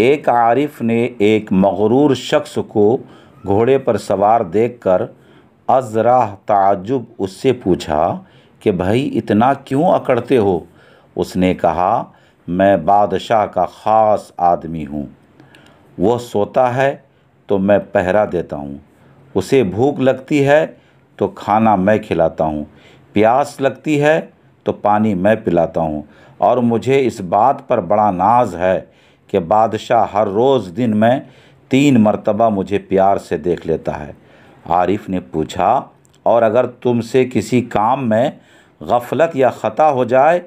एक आरिफ ने एक मगरूर शख्स को घोड़े पर सवार देखकर अजराह ताजुब उससे पूछा कि भाई इतना क्यों अकड़ते हो उसने कहा मैं बादशाह का ख़ास आदमी हूँ वह सोता है तो मैं पहरा देता हूँ उसे भूख लगती है तो खाना मैं खिलाता हूँ प्यास लगती है तो पानी मैं पिलाता हूँ और मुझे इस बात पर बड़ा नाज है कि बादशाह हर रोज़ दिन में तीन मरतबा मुझे प्यार से देख लेता है आरिफ ने पूछा और अगर तुमसे किसी काम में गफलत या ख़ता हो जाए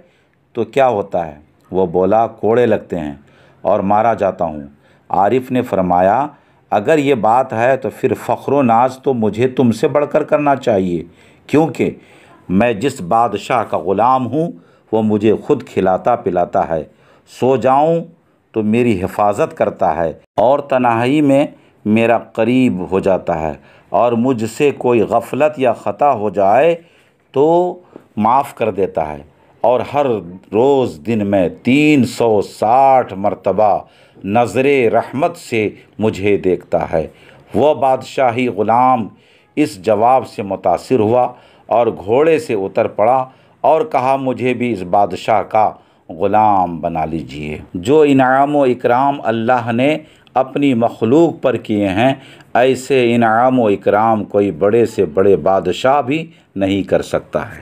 तो क्या होता है वो बोला कोड़े लगते हैं और मारा जाता हूँ आरिफ ने फरमाया अगर ये बात है तो फिर फ़ख्र नाज तो मुझे तुमसे बढ़कर करना चाहिए क्योंकि मैं जिस बादशाह का ग़ुलाम हूँ वो मुझे खुद खिलाता पिलाता है सो जाऊँ तो मेरी हिफाजत करता है और तनाही में मेरा करीब हो जाता है और मुझसे कोई गफलत या ख़ता हो जाए तो माफ़ कर देता है और हर रोज़ दिन में तीन सौ साठ मरतबा नज़र रहमत से मुझे देखता है वह बादशाही ग़ुलाम इस जवाब से मुतासर हुआ और घोड़े से उतर पड़ा और कहा मुझे भी इस बादशाह का ग़ुलाम बना लीजिए जो इनाम व इकराम अल्लाह ने अपनी मखलूक पर किए हैं ऐसे इनाम व इकराम कोई बड़े से बड़े बादशाह भी नहीं कर सकता है